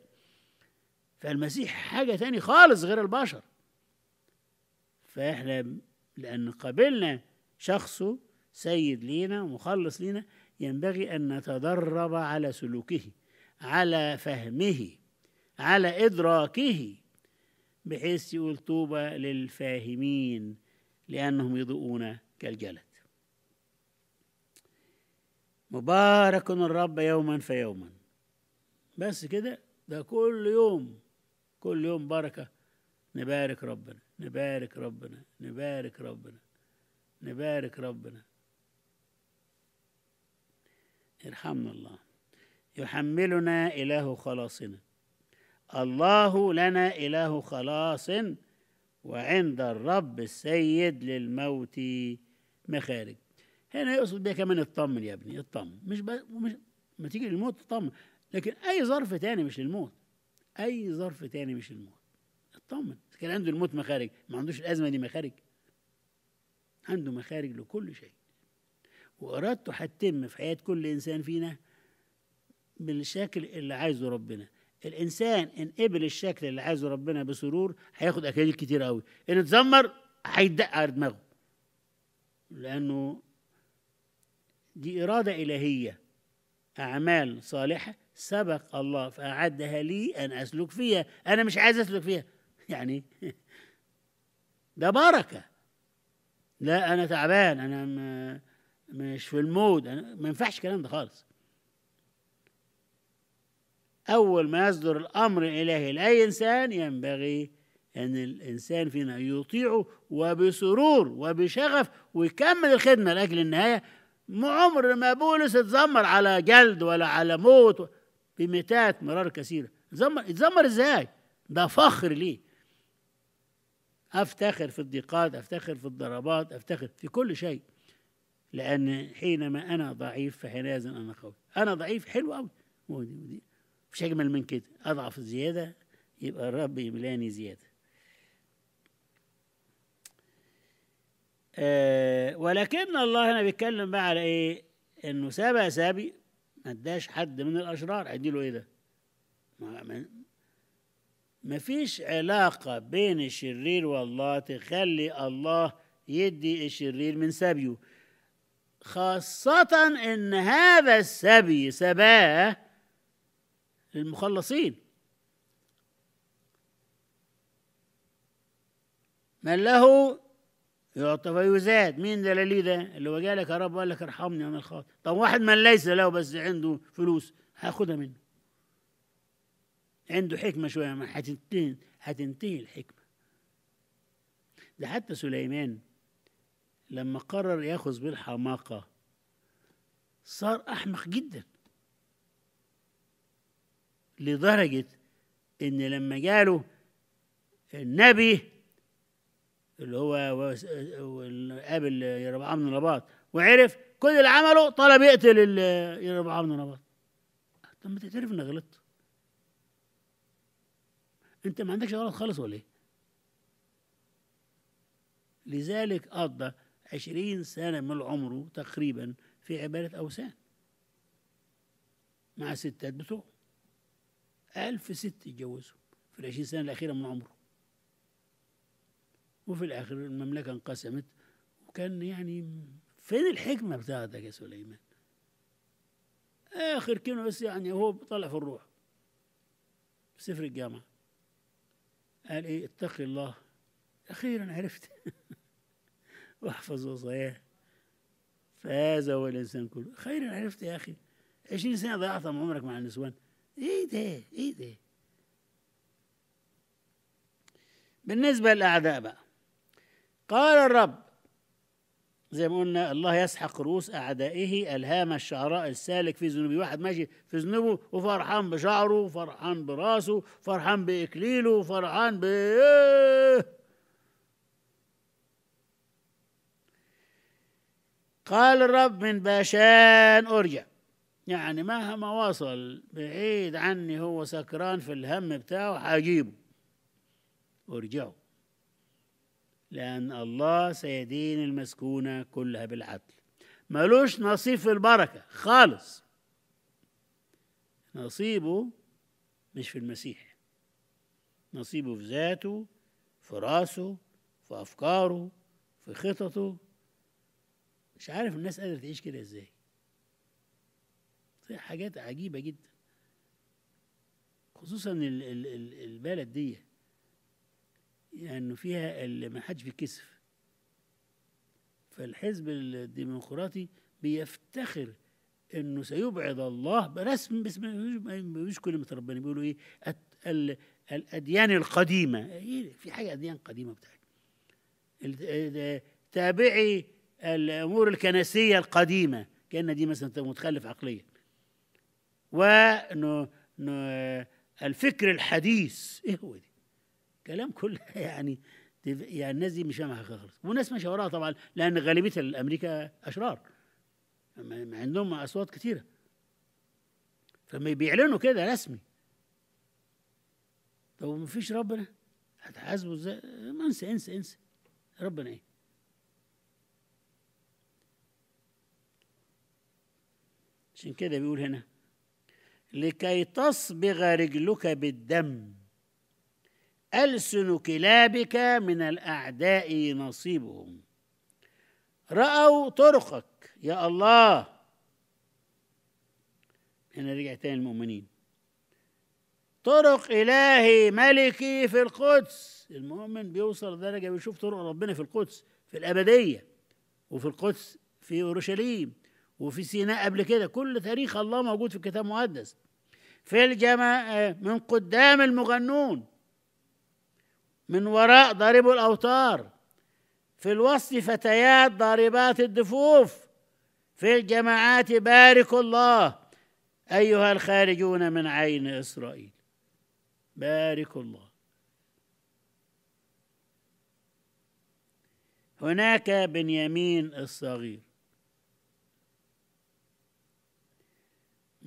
فالمسيح حاجه تاني خالص غير البشر فاحنا لان قبلنا شخصه سيد لينا ومخلص لينا ينبغي ان نتدرب على سلوكه على فهمه على ادراكه بحيث يقول طوبى للفاهمين لأنهم يضوءون كالجلد مبارك الرب يوما فيوما بس كده ده كل يوم كل يوم بركة نبارك ربنا نبارك ربنا نبارك ربنا نبارك ربنا يرحمنا الله يحملنا إله خلاصنا الله لنا إله خلاص وعند الرب السيد للموت مخارج هنا يقصد بيها كمان اطمن يا ابني اطمن مش, مش ما تيجي للموت اطمن لكن اي ظرف تاني مش للموت اي ظرف تاني مش الموت اطمن كان عنده الموت مخارج ما عندوش الازمه دي مخارج عنده مخارج لكل شيء وارادته هتتم في حياه كل انسان فينا بالشكل اللي عايزه ربنا الانسان ان قبل الشكل اللي عايزه ربنا بسرور هياخد اكاليل كتير قوي ان اتذمر هيدق على دماغه لانه دي اراده الهيه اعمال صالحه سبق الله فاعدها لي ان اسلك فيها انا مش عايز اسلك فيها <laughs> يعني <laughs> ده بركه لا انا تعبان انا مش في المود أنا ما ينفعش الكلام ده خالص أول ما يصدر الأمر الإلهي لأي إنسان ينبغي أن الإنسان فينا يطيعه وبسرور وبشغف ويكمل الخدمة لأجل النهاية عمر ما بولس اتذمر على جلد ولا على موت بمئات مرار كثيرة اتزمر, اتزمر ازاي؟ ده فخر ليه افتخر في الضيقات افتخر في الضربات افتخر في كل شيء لان حينما انا ضعيف فحينئذ انا قوي انا ضعيف حلو قوي مش أجمل من كده أضعف زياده يبقى الرب يملاني زيادة آه، ولكن الله هنا بيتكلم بقى على إيه إنه سابع سابي ما اداش حد من الأشرار هيديله إيه ده ما فيش علاقة بين الشرير والله تخلي الله يدي الشرير من سبيه خاصة إن هذا السبي سباه للمخلصين من له يعطى فيزاد مين ده اللي هو جالك يا رب وقال لك ارحمني انا الخاطئ طب واحد من ليس له بس عنده فلوس هاخدها منه عنده حكمة شوية ما هتنتهي هتنتهي الحكمة ده حتى سليمان لما قرر ياخذ بالحماقة صار أحمق جدا لدرجة إن لما جاله النبي اللي هو قابل يربعام من نباط وعرف كل اللي عمله طلب يقتل يربعام من نباط طب ما تعترف انك غلطت انت ما عندكش غلط خالص ولا ايه لذلك قضى عشرين سنة من عمره تقريبا في عبادة أوثان مع الستات بتوعه ألف ست اتجوزوا في العشرين سنة الأخيرة من عمره وفي الآخر المملكة انقسمت وكان يعني فين الحكمة بتاعتك يا سليمان آخر كلمة بس يعني هو طلع في الروح في سفر الجامعة قال إيه اتقي الله أخيرا عرفت <laughs> واحفظ وصاياه فهذا هو الإنسان كله خيرا عرفت يا أخي عشرين سنة ضيعتها من عمرك مع النسوان ايه ده ايه ده بالنسبة للأعداء بقى قال الرب زي ما قلنا الله يسحق رؤوس أعدائه ألهام الشعراء السالك في ذنوبه واحد ماشي في ذنوبه وفرحان بشعره وفرحان براسه فرحان بإكليله وفرحان ب قال الرب من باشان أرجع يعني مهما وصل بعيد عني هو سكران في الهم بتاعه هجيبه وارجعوا لأن الله سيدين المسكونة كلها بالعدل ملوش نصيب في البركة خالص نصيبه مش في المسيح نصيبه في ذاته في راسه في أفكاره في خططه مش عارف الناس قادرة تعيش كده ازاي حاجات عجيبة جدا خصوصا البلد دي يعني فيها اللي ما حدش بيتكسف فالحزب الديمقراطي بيفتخر انه سيبعد الله برسم بسم مش كلمه ربنا بيقولوا ايه الاديان القديمه إيه في حاجه اديان قديمه بتاعت تابعي الامور الكنسيه القديمه كان دي مثلا متخلف عقليا والفكر الحديث ايه هو دي كلام كله <laughs> يعني يعني الناس دي مش فاهمه خالص والناس ماشيه وراها طبعا لان غالبيه الامريكا اشرار عندهم اصوات كثيره فما بيعلنوا كده رسمي لو ما فيش ربنا هتحاسبه ازاي ما انسى انسى انسى ربنا ايه عشان كده بيقول هنا لكي تصبغ رجلك بالدم ألسن كلابك من الأعداء نصيبهم رأوا طرقك يا الله هنا رجع تاني المؤمنين طرق إلهي ملكي في القدس المؤمن بيوصل درجة بيشوف طرق ربنا في القدس في الأبدية وفي القدس في أورشليم وفي سيناء قبل كده كل تاريخ الله موجود في الكتاب المقدس في الجماعة من قدام المغنون من وراء ضارب الأوتار في الوسط فتيات ضاربات الدفوف في الجماعات بارك الله أيها الخارجون من عين إسرائيل بارك الله هناك بنيامين الصغير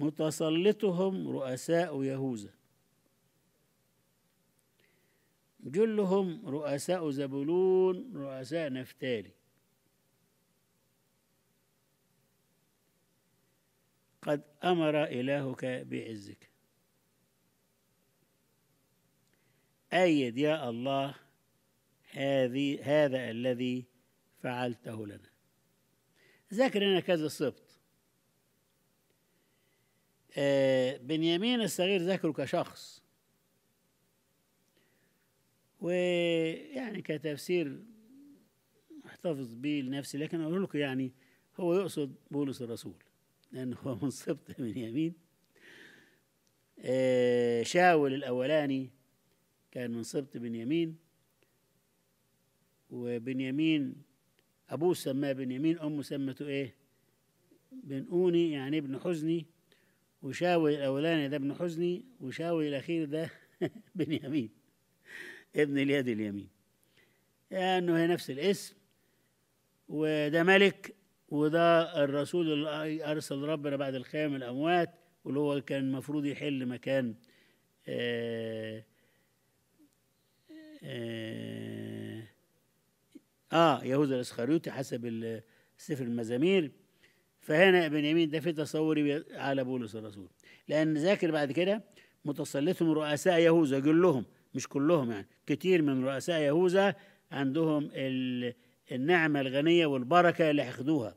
متسلطهم رؤساء يهوذا جلهم رؤساء زبولون رؤساء نفتالي قد أمر إلهك بعزك أيد يا الله هذه هذا الذي فعلته لنا ذكر لنا كذا صفت بنيامين الصغير ذكره كشخص ويعني كتفسير احتفظ به لنفسي لكن أقول لكم يعني هو يقصد بولس الرسول لأن هو من سبط بنيامين آه، شاول الأولاني كان من سبط بنيامين وبنيامين أبوه سماه بنيامين أمه سمته إيه؟ بنقوني يعني ابن حزني وشاوي الأولاني ده ابن حزني وشاوي الأخير ده <laughs> بنيامين ابن اليد اليمين لأنه يعني هي نفس الاسم وده ملك وده الرسول اللي أرسل ربنا بعد القيام الأموات واللي هو كان المفروض يحل مكان آه آه, آه يهوذا الإسخريوطي حسب سفر المزامير فهنا بنيامين ده في تصوري على بولس الرسول لأن ذاكر بعد كده متسلطهم رؤساء يهوذا كلهم مش كلهم يعني كتير من رؤساء يهوذا عندهم النعمة الغنية والبركة اللي هياخدوها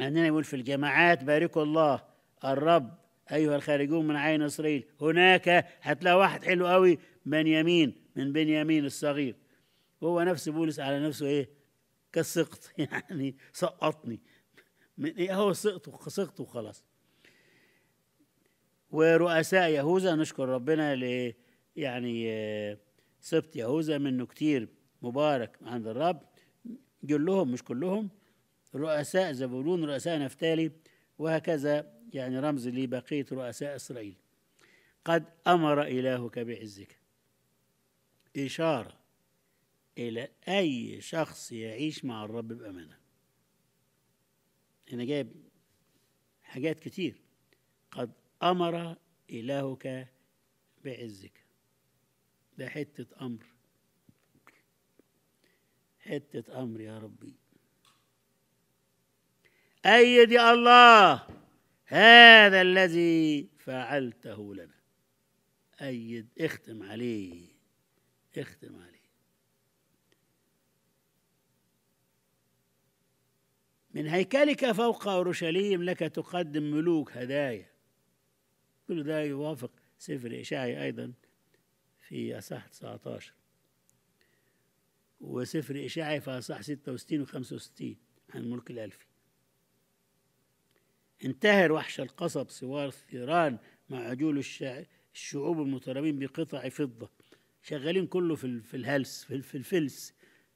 عندنا يقول في الجماعات باركوا الله الرب أيها الخارجون من عين إسرائيل هناك هتلاقي واحد حلو قوي بنيامين من بنيامين الصغير هو نفس بولس على نفسه إيه كالسقط <laughs> يعني سقطني من ايه هو سقطوا سقطوا وخلاص ورؤساء يهوذا نشكر ربنا ل يعني آه، سبط يهوذا منه كتير مبارك عند الرب جلهم مش كلهم رؤساء زبولون رؤساء نفتالي وهكذا يعني رمز لبقية رؤساء إسرائيل قد أمر إلهك بعزك إشارة إلى أي شخص يعيش مع الرب بأمانة هنا جايب حاجات كتير قد أمر إلهك بعزك ده حتة أمر حتة أمر يا ربي أيد يا الله هذا الذي فعلته لنا أيد اختم عليه اختم عليه من هيكلك فوق أورشليم لك تقدم ملوك هدايا كل ده يوافق سفر إشعيا أيضا في أصح 19 وسفر إشعيا في أصح 66 و 65 عن الملك الألفي انتهر وحش القصب سوار الثيران مع عجول الشعوب المترابين بقطع فضة شغالين كله في الهلس في الفلس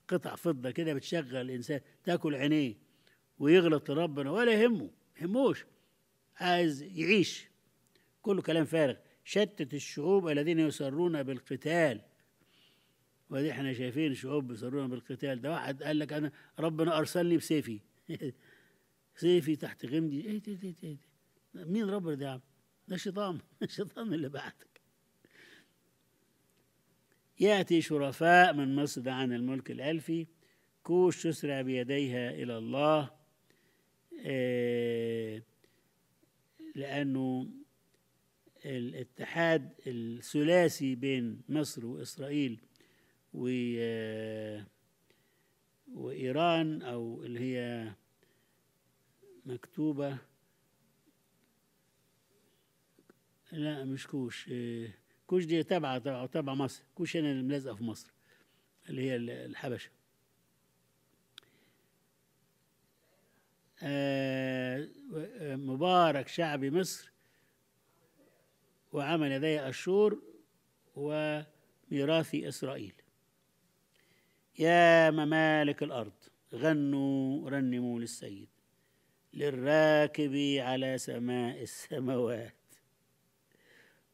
قطع فضة كده بتشغل الإنسان تاكل عينيه ويغلط ربنا ولا يهمه يهموش عايز يعيش كله كلام فارغ شتت الشعوب الذين يسرون بالقتال ودي احنا شايفين شعوب يسرون بالقتال ده واحد قال لك انا ربنا ارسلني بسيفي <laughs> سيفي تحت غمدي ايه دي دي دي دي. مين ربنا ده عم ده شيطان الشيطان <laughs> اللي بعتك ياتي شرفاء من مصر عن الملك الالفي كوش تسرع بيديها الى الله آه، لأنه الاتحاد الثلاثي بين مصر وإسرائيل و آه، وإيران أو اللي هي مكتوبة لا مش كوش آه، كوش دي تابعة تابعة مصر كوش هنا اللي ملازقة في مصر اللي هي الحبشة آه، آه، مبارك شعب مصر وعمل يدي أشور وميراث إسرائيل يا ممالك الأرض غنوا رنموا للسيد للراكب على سماء السماوات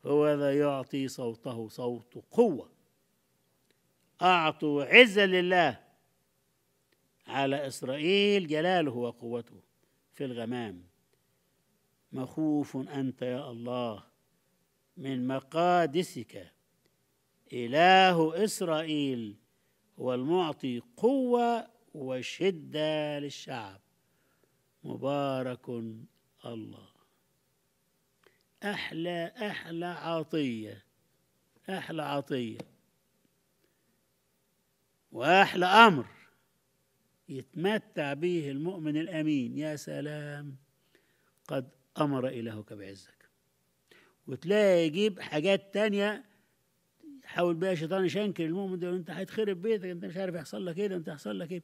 هو ذا يعطي صوته صوت قوة أعطوا عزا لله على إسرائيل جلاله وقوته في الغمام مخوف أنت يا الله من مقادسك إله إسرائيل هو المعطي قوة وشدة للشعب مبارك الله أحلى أحلى عطية أحلى عطية وأحلى أمر يتمتع به المؤمن الأمين يا سلام قد أمر إلهك بعزك وتلاقي يجيب حاجات تانية حاول بقى شيطان يشنكر المؤمن ده انت هيتخرب بيتك انت مش عارف يحصل لك ايه ده انت هيحصل لك ايه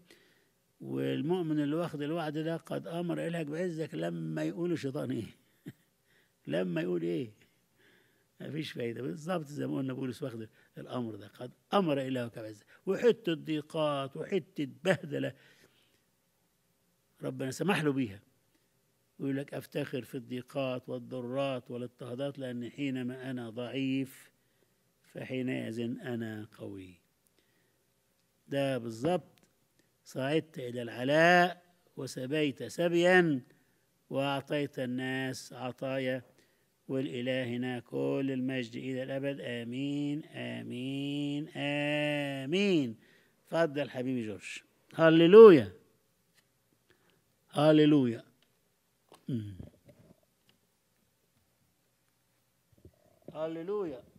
والمؤمن اللي واخد الوعد ده قد امر الهك بعزك لما يقول الشيطان ايه <laughs> لما يقول ايه مفيش فايدة بالظبط زي ما قلنا بولس واخد الأمر ده قد أمر إلهك بعزة وحتة ضيقات وحتة بهدلة ربنا سمح له بيها ويقول لك أفتخر في الضيقات والضرات والاضطهادات لأن حينما أنا ضعيف فحينئذ أنا قوي ده بالظبط صعدت إلى العلاء وسبيت سبيا وأعطيت الناس عطايا والإله هنا كل المجد إلى الأبد آمين آمين آمين فضل حبيبي جورج هللويا Alleluia. Mm. Alleluia.